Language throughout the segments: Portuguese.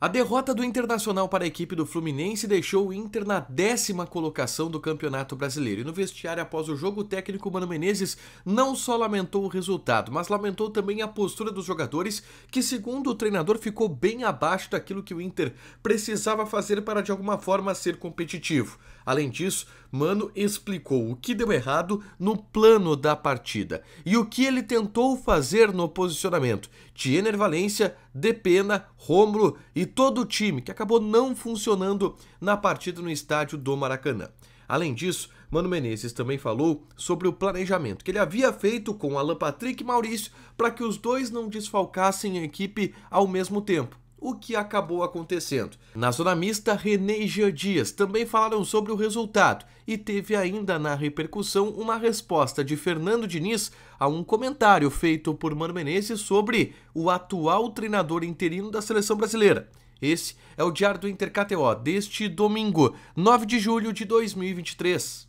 A derrota do Internacional para a equipe do Fluminense deixou o Inter na décima colocação do Campeonato Brasileiro. E no vestiário após o jogo, o técnico Mano Menezes não só lamentou o resultado, mas lamentou também a postura dos jogadores, que segundo o treinador ficou bem abaixo daquilo que o Inter precisava fazer para de alguma forma ser competitivo. Além disso, Mano explicou o que deu errado no plano da partida e o que ele tentou fazer no posicionamento. Tiener Valência Depena, Romulo e todo o time, que acabou não funcionando na partida no estádio do Maracanã. Além disso, Mano Menezes também falou sobre o planejamento que ele havia feito com Alan Patrick e Maurício para que os dois não desfalcassem a equipe ao mesmo tempo o que acabou acontecendo. Na zona mista, René e Gia Dias também falaram sobre o resultado e teve ainda na repercussão uma resposta de Fernando Diniz a um comentário feito por Mano Menezes sobre o atual treinador interino da seleção brasileira. Esse é o Diário do Inter KTO deste domingo, 9 de julho de 2023.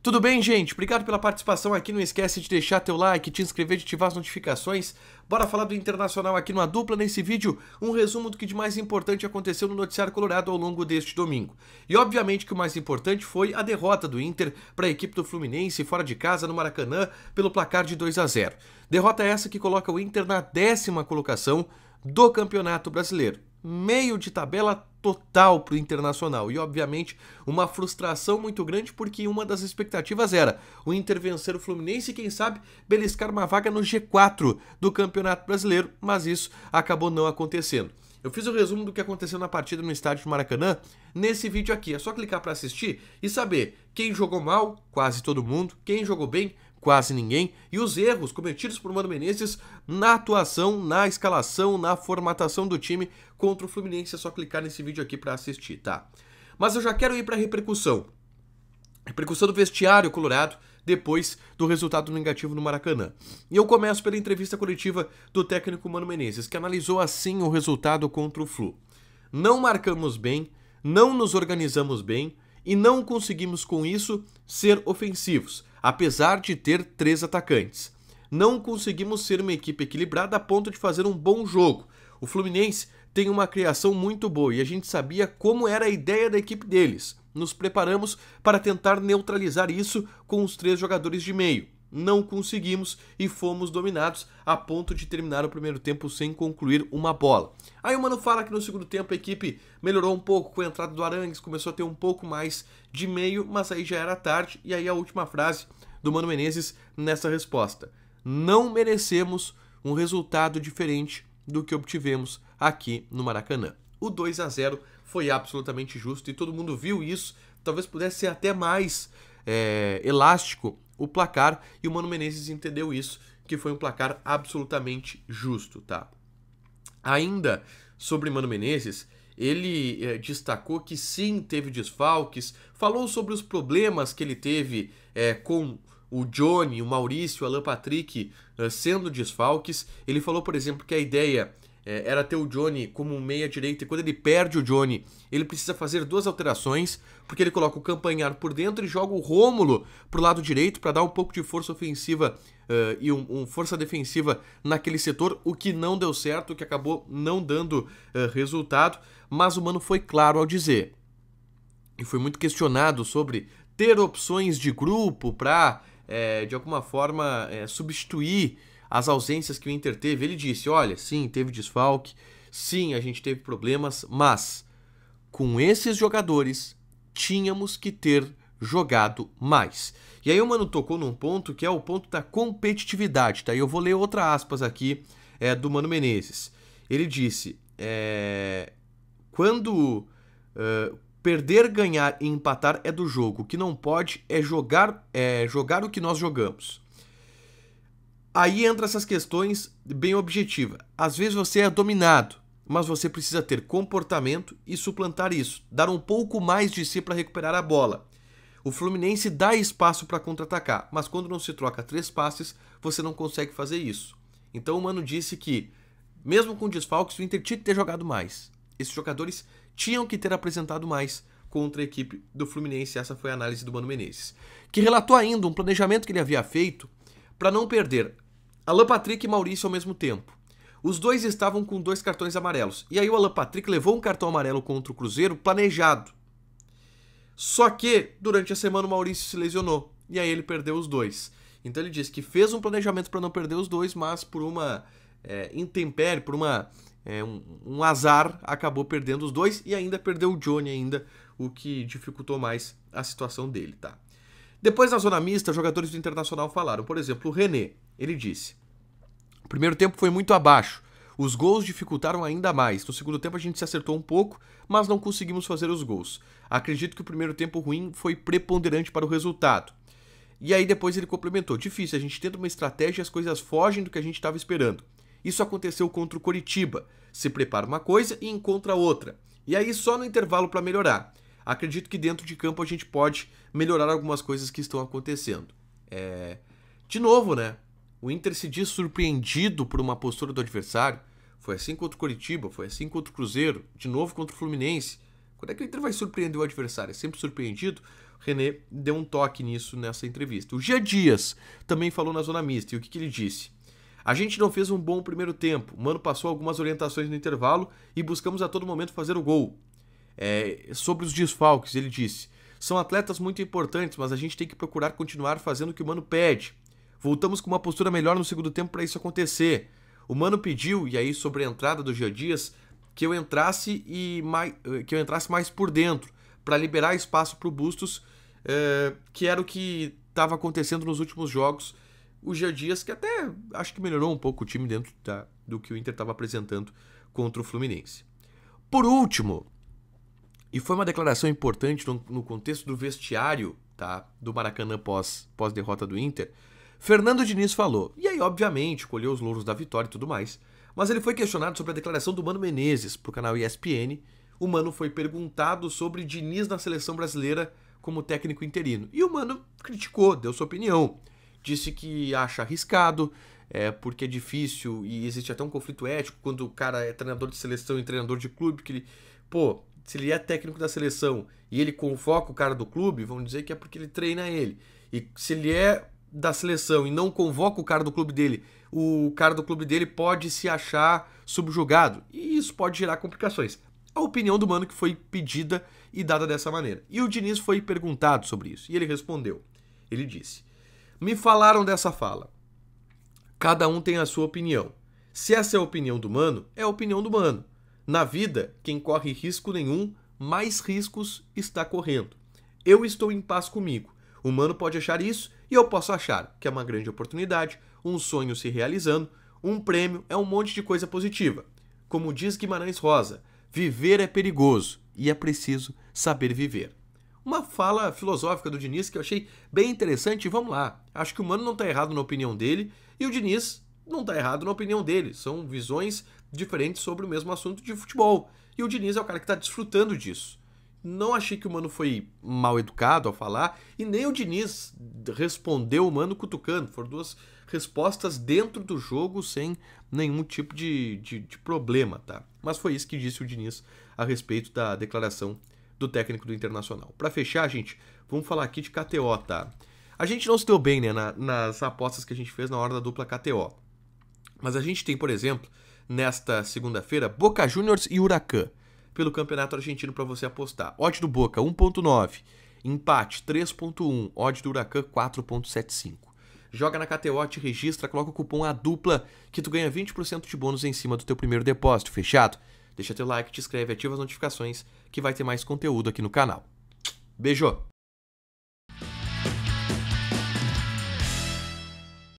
Tudo bem, gente? Obrigado pela participação aqui. Não esquece de deixar teu like, te inscrever, de ativar as notificações. Bora falar do Internacional aqui numa dupla nesse vídeo, um resumo do que de mais importante aconteceu no noticiário colorado ao longo deste domingo. E obviamente que o mais importante foi a derrota do Inter para a equipe do Fluminense fora de casa no Maracanã pelo placar de 2 a 0. Derrota essa que coloca o Inter na décima colocação do Campeonato Brasileiro meio de tabela total para o Internacional. E, obviamente, uma frustração muito grande, porque uma das expectativas era o Inter vencer o Fluminense e, quem sabe, beliscar uma vaga no G4 do Campeonato Brasileiro, mas isso acabou não acontecendo. Eu fiz o resumo do que aconteceu na partida no estádio de Maracanã nesse vídeo aqui. É só clicar para assistir e saber quem jogou mal, quase todo mundo, quem jogou bem, quase ninguém, e os erros cometidos por Mano Menezes na atuação, na escalação, na formatação do time contra o Fluminense. É só clicar nesse vídeo aqui para assistir, tá? Mas eu já quero ir para a repercussão. Repercussão do vestiário colorado depois do resultado negativo no Maracanã. E eu começo pela entrevista coletiva do técnico Mano Menezes, que analisou assim o resultado contra o Flu. Não marcamos bem, não nos organizamos bem e não conseguimos com isso ser ofensivos apesar de ter três atacantes. Não conseguimos ser uma equipe equilibrada a ponto de fazer um bom jogo. O Fluminense tem uma criação muito boa e a gente sabia como era a ideia da equipe deles. Nos preparamos para tentar neutralizar isso com os três jogadores de meio não conseguimos e fomos dominados a ponto de terminar o primeiro tempo sem concluir uma bola. Aí o Mano fala que no segundo tempo a equipe melhorou um pouco com a entrada do Arangues, começou a ter um pouco mais de meio, mas aí já era tarde. E aí a última frase do Mano Menezes nessa resposta: Não merecemos um resultado diferente do que obtivemos aqui no Maracanã. O 2 a 0 foi absolutamente justo e todo mundo viu isso. Talvez pudesse ser até mais é, elástico o placar e o Mano Menezes entendeu isso, que foi um placar absolutamente justo, tá? Ainda sobre Mano Menezes, ele eh, destacou que sim, teve desfalques, falou sobre os problemas que ele teve eh, com o Johnny, o Maurício, o Alan Patrick eh, sendo desfalques. Ele falou, por exemplo, que a ideia é, era ter o Johnny como meia-direita, e quando ele perde o Johnny, ele precisa fazer duas alterações, porque ele coloca o Campanhar por dentro e joga o Rômulo pro lado direito para dar um pouco de força ofensiva uh, e um, um, força defensiva naquele setor, o que não deu certo, o que acabou não dando uh, resultado, mas o Mano foi claro ao dizer, e foi muito questionado sobre ter opções de grupo para, é, eh, de alguma forma, é, substituir as ausências que o Inter teve. Ele disse: olha, sim, teve desfalque, sim, a gente teve problemas, mas com esses jogadores tínhamos que ter jogado mais. E aí o Mano tocou num ponto que é o ponto da competitividade, tá? E eu vou ler outra aspas aqui é, do Mano Menezes. Ele disse: é, quando uh, perder, ganhar e empatar é do jogo, o que não pode é jogar, é jogar o que nós jogamos. Aí entra essas questões bem objetiva. Às vezes você é dominado, mas você precisa ter comportamento e suplantar isso, dar um pouco mais de si para recuperar a bola. O Fluminense dá espaço para contra-atacar, mas quando não se troca três passes, você não consegue fazer isso. Então o Mano disse que, mesmo com desfalques, o Inter tinha que ter jogado mais. Esses jogadores tinham que ter apresentado mais contra a equipe do Fluminense. Essa foi a análise do Mano Menezes, que relatou ainda um planejamento que ele havia feito para não perder Alan Patrick e Maurício ao mesmo tempo. Os dois estavam com dois cartões amarelos. E aí o Alan Patrick levou um cartão amarelo contra o Cruzeiro planejado. Só que durante a semana o Maurício se lesionou e aí ele perdeu os dois. Então ele disse que fez um planejamento para não perder os dois, mas por uma é, intempérie, por uma é, um, um, azar, acabou perdendo os dois e ainda perdeu o Johnny ainda, o que dificultou mais a situação dele, tá? Depois na zona mista, jogadores do Internacional falaram, por exemplo, o René, ele disse: o primeiro tempo foi muito abaixo. Os gols dificultaram ainda mais. No segundo tempo a gente se acertou um pouco, mas não conseguimos fazer os gols. Acredito que o primeiro tempo ruim foi preponderante para o resultado. E aí depois ele complementou: difícil, a gente tenta uma estratégia e as coisas fogem do que a gente estava esperando. Isso aconteceu contra o Coritiba. Se prepara uma coisa e encontra outra. E aí só no intervalo para melhorar. Acredito que dentro de campo a gente pode melhorar algumas coisas que estão acontecendo. É... De novo, né? O Inter se diz surpreendido por uma postura do adversário. Foi assim contra o Coritiba, foi assim contra o Cruzeiro, de novo contra o Fluminense. Quando é que o Inter vai surpreender o adversário? É sempre surpreendido? O René deu um toque nisso nessa entrevista. O Gia Dias também falou na zona mista. E o que, que ele disse? A gente não fez um bom primeiro tempo. O Mano passou algumas orientações no intervalo e buscamos a todo momento fazer o gol. É, sobre os desfalques, ele disse: são atletas muito importantes, mas a gente tem que procurar continuar fazendo o que o Mano pede. Voltamos com uma postura melhor no segundo tempo para isso acontecer. O Mano pediu, e aí sobre a entrada do Gia Dias, que eu entrasse e mais, que eu entrasse mais por dentro, para liberar espaço para o Bustos, eh, que era o que estava acontecendo nos últimos jogos. O Gia Dias, que até acho que melhorou um pouco o time dentro da, do que o Inter estava apresentando contra o Fluminense. Por último, e foi uma declaração importante no, no contexto do vestiário tá, do Maracanã pós, pós derrota do Inter, Fernando Diniz falou. E aí, obviamente, colheu os louros da vitória e tudo mais. Mas ele foi questionado sobre a declaração do Mano Menezes para o canal ESPN. O Mano foi perguntado sobre Diniz na seleção brasileira como técnico interino. E o Mano criticou, deu sua opinião. Disse que acha arriscado, é, porque é difícil e existe até um conflito ético quando o cara é treinador de seleção e treinador de clube, que ele, pô, se ele é técnico da seleção e ele convoca o cara do clube, vão dizer que é porque ele treina ele. E se ele é da seleção e não convoca o cara do clube dele, o cara do clube dele pode se achar subjugado. E isso pode gerar complicações. A opinião do Mano que foi pedida e dada dessa maneira. E o Diniz foi perguntado sobre isso. E ele respondeu. Ele disse: Me falaram dessa fala. Cada um tem a sua opinião. Se essa é a opinião do Mano, é a opinião do Mano. Na vida, quem corre risco nenhum, mais riscos está correndo. Eu estou em paz comigo. O humano pode achar isso e eu posso achar que é uma grande oportunidade, um sonho se realizando, um prêmio é um monte de coisa positiva. Como diz Guimarães Rosa, viver é perigoso e é preciso saber viver. Uma fala filosófica do Diniz que eu achei bem interessante e vamos lá. Acho que o Mano não está errado na opinião dele e o Diniz não está errado na opinião dele. São visões diferentes sobre o mesmo assunto de futebol. E o Diniz é o cara que está desfrutando disso não achei que o Mano foi mal educado ao falar, e nem o Diniz respondeu o Mano cutucando. Foram duas respostas dentro do jogo sem nenhum tipo de, de, de problema, tá? Mas foi isso que disse o Diniz a respeito da declaração do técnico do Internacional. Para fechar, gente, vamos falar aqui de KTO, tá? A gente não se deu bem, né, na, nas apostas que a gente fez na hora da dupla KTO. Mas a gente tem, por exemplo, nesta segunda-feira, Boca Juniors e Huracan pelo Campeonato Argentino para você apostar. Odd do Boca 1.9, empate 3.1, odd do Huracan 4.75. Joga na KTO, registra, coloca o cupom A dupla que tu ganha 20% de bônus em cima do teu primeiro depósito, fechado? Deixa teu like, te inscreve, ativa as notificações que vai ter mais conteúdo aqui no canal. Beijo!